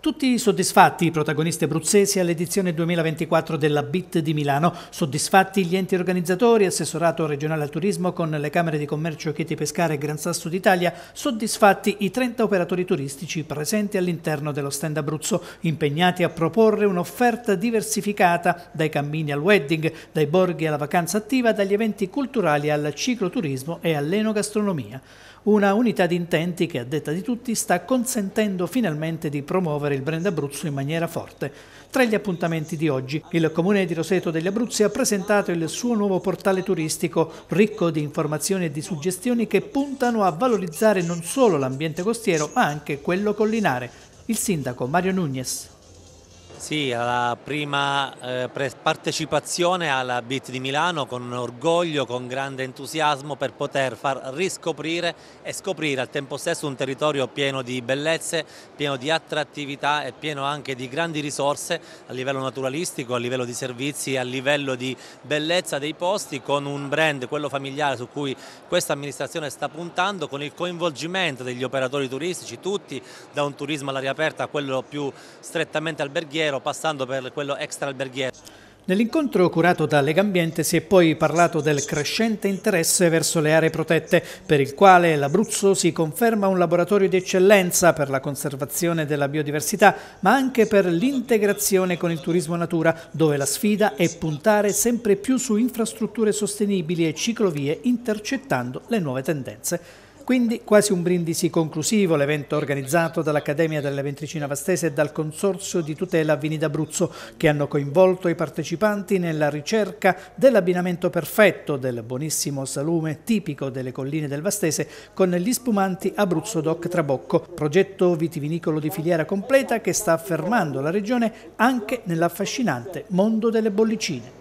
Tutti soddisfatti i protagonisti abruzzesi all'edizione 2024 della BIT di Milano, soddisfatti gli enti organizzatori, assessorato regionale al turismo con le Camere di Commercio Chieti Pescara e Gran Sasso d'Italia, soddisfatti i 30 operatori turistici presenti all'interno dello stand Abruzzo, impegnati a proporre un'offerta diversificata dai cammini al wedding, dai borghi alla vacanza attiva, dagli eventi culturali al cicloturismo e all'enogastronomia. Una unità di intenti che a detta di tutti sta consentendo finalmente di promuovere promuovere il brand Abruzzo in maniera forte. Tra gli appuntamenti di oggi, il Comune di Roseto degli Abruzzi ha presentato il suo nuovo portale turistico, ricco di informazioni e di suggestioni che puntano a valorizzare non solo l'ambiente costiero, ma anche quello collinare. Il sindaco Mario Nunez. Sì, alla prima eh, partecipazione alla Beat di Milano con orgoglio, con grande entusiasmo per poter far riscoprire e scoprire al tempo stesso un territorio pieno di bellezze, pieno di attrattività e pieno anche di grandi risorse a livello naturalistico, a livello di servizi, a livello di bellezza dei posti con un brand, quello familiare su cui questa amministrazione sta puntando, con il coinvolgimento degli operatori turistici, tutti da un turismo all'aria aperta a quello più strettamente alberghiero alberghiero passando per quello extra alberghiero. Nell'incontro curato da Legambiente si è poi parlato del crescente interesse verso le aree protette, per il quale l'Abruzzo si conferma un laboratorio di eccellenza per la conservazione della biodiversità, ma anche per l'integrazione con il turismo natura, dove la sfida è puntare sempre più su infrastrutture sostenibili e ciclovie, intercettando le nuove tendenze. Quindi quasi un brindisi conclusivo l'evento organizzato dall'Accademia della Ventricina Vastese e dal Consorzio di tutela Vini d'Abruzzo che hanno coinvolto i partecipanti nella ricerca dell'abbinamento perfetto del buonissimo salume tipico delle colline del Vastese con gli spumanti Abruzzo Doc Trabocco, progetto vitivinicolo di filiera completa che sta affermando la regione anche nell'affascinante mondo delle bollicine.